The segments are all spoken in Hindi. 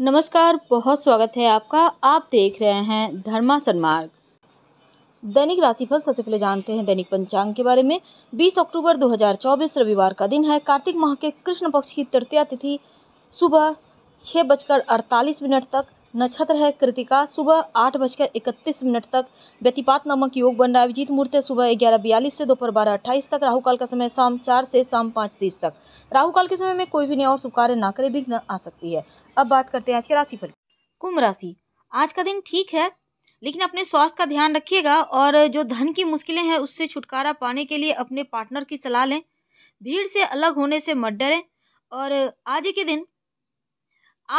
नमस्कार बहुत स्वागत है आपका आप देख रहे हैं धर्मा सन्मार्ग दैनिक राशिफल सबसे पहले जानते हैं दैनिक पंचांग के बारे में 20 अक्टूबर 2024 रविवार का दिन है कार्तिक माह के कृष्ण पक्ष की तृतीया तिथि सुबह छः बजकर अड़तालीस मिनट तक नक्षत्र है कृतिका सुबह आठ बजकर इकतीस मिनट तक व्यतिपात नामक योग बन रहा है अभिजीत मुहूर्त है सुबह ग्यारह बयालीस से दोपहर बारह अट्ठाईस तक राहु काल का समय शाम चार से शाम पाँच तीस तक राहु काल के समय में कोई भी नया और शुभ कार्य ना करे भी न आ सकती है अब बात करते हैं आज के राशिफल कुंभ राशि आज का दिन ठीक है लेकिन अपने स्वास्थ्य का ध्यान रखिएगा और जो धन की मुश्किलें हैं उससे छुटकारा पाने के लिए अपने पार्टनर की सलाह लें भीड़ से अलग होने से मत डरें और आज के दिन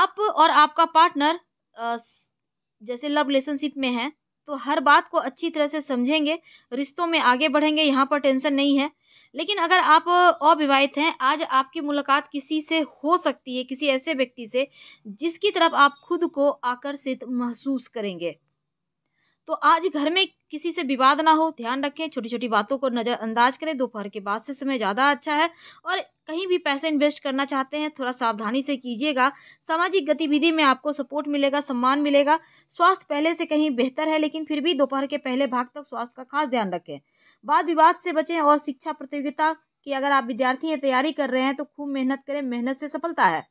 आप और आपका पार्टनर जैसे लव रिलेशनशिप में हैं तो हर बात को अच्छी तरह से समझेंगे रिश्तों में आगे बढ़ेंगे यहाँ पर टेंशन नहीं है लेकिन अगर आप अविवाहित हैं आज आपकी मुलाकात किसी से हो सकती है किसी ऐसे व्यक्ति से जिसकी तरफ आप खुद को आकर्षित महसूस करेंगे तो आज घर में किसी से विवाद ना हो ध्यान रखें छोटी छोटी बातों को नज़रअंदाज करें दोपहर के बाद से समय ज़्यादा अच्छा है और कहीं भी पैसे इन्वेस्ट करना चाहते हैं थोड़ा सावधानी से कीजिएगा सामाजिक गतिविधि में आपको सपोर्ट मिलेगा सम्मान मिलेगा स्वास्थ्य पहले से कहीं बेहतर है लेकिन फिर भी दोपहर के पहले भाग तक स्वास्थ्य का खास ध्यान रखें वाद विवाद से बचें और शिक्षा प्रतियोगिता की अगर आप विद्यार्थी हैं तैयारी कर रहे हैं तो खूब मेहनत करें मेहनत से सफलता है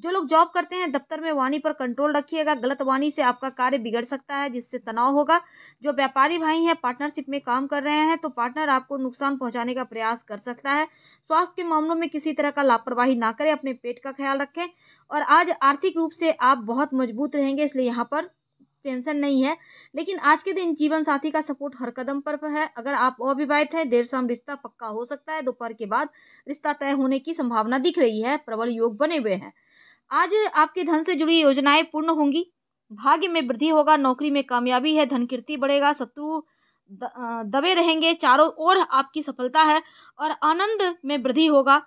जो लोग जॉब करते हैं दफ्तर में वाणी पर कंट्रोल रखिएगा गलत वाणी से आपका कार्य बिगड़ सकता है जिससे तनाव होगा जो व्यापारी भाई हैं पार्टनरशिप में काम कर रहे हैं तो पार्टनर आपको नुकसान पहुंचाने का प्रयास कर सकता है स्वास्थ्य के मामलों में किसी तरह का लापरवाही ना करें अपने पेट का ख्याल रखें और आज आर्थिक रूप से आप बहुत मजबूत रहेंगे इसलिए यहाँ पर टेंशन नहीं है लेकिन आज के दिन जीवन साथी का सपोर्ट हर कदम पर है अगर आप अविवाहित हैं देर शाम रिश्ता पक्का हो सकता है दोपहर के बाद रिश्ता तय होने की संभावना दिख रही है प्रबल योग बने हुए हैं आज आपके धन से जुड़ी योजनाएं पूर्ण होंगी भाग्य में वृद्धि होगा नौकरी में कामयाबी है धन कीर्ति बढ़ेगा शत्रु दबे रहेंगे चारों ओर आपकी सफलता है और आनंद में वृद्धि होगा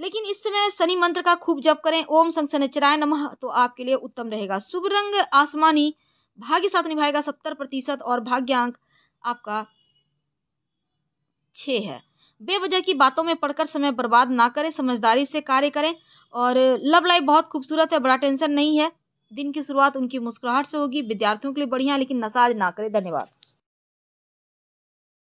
लेकिन इस समय शनि मंत्र का खूब जप करें ओम संग शनिचराय नमः तो आपके लिए उत्तम रहेगा शुभ रंग आसमानी भाग्य साथ निभाएगा सत्तर प्रतिशत और भाग्यांक आपका छ है बेवजह की बातों में पढ़कर समय बर्बाद ना करें समझदारी से कार्य करें और लव लाइफ बहुत खूबसूरत है बड़ा टेंशन नहीं है दिन की शुरुआत उनकी मुस्कुराहट से होगी विद्यार्थियों के लिए बढ़िया लेकिन नशा आज ना करें धन्यवाद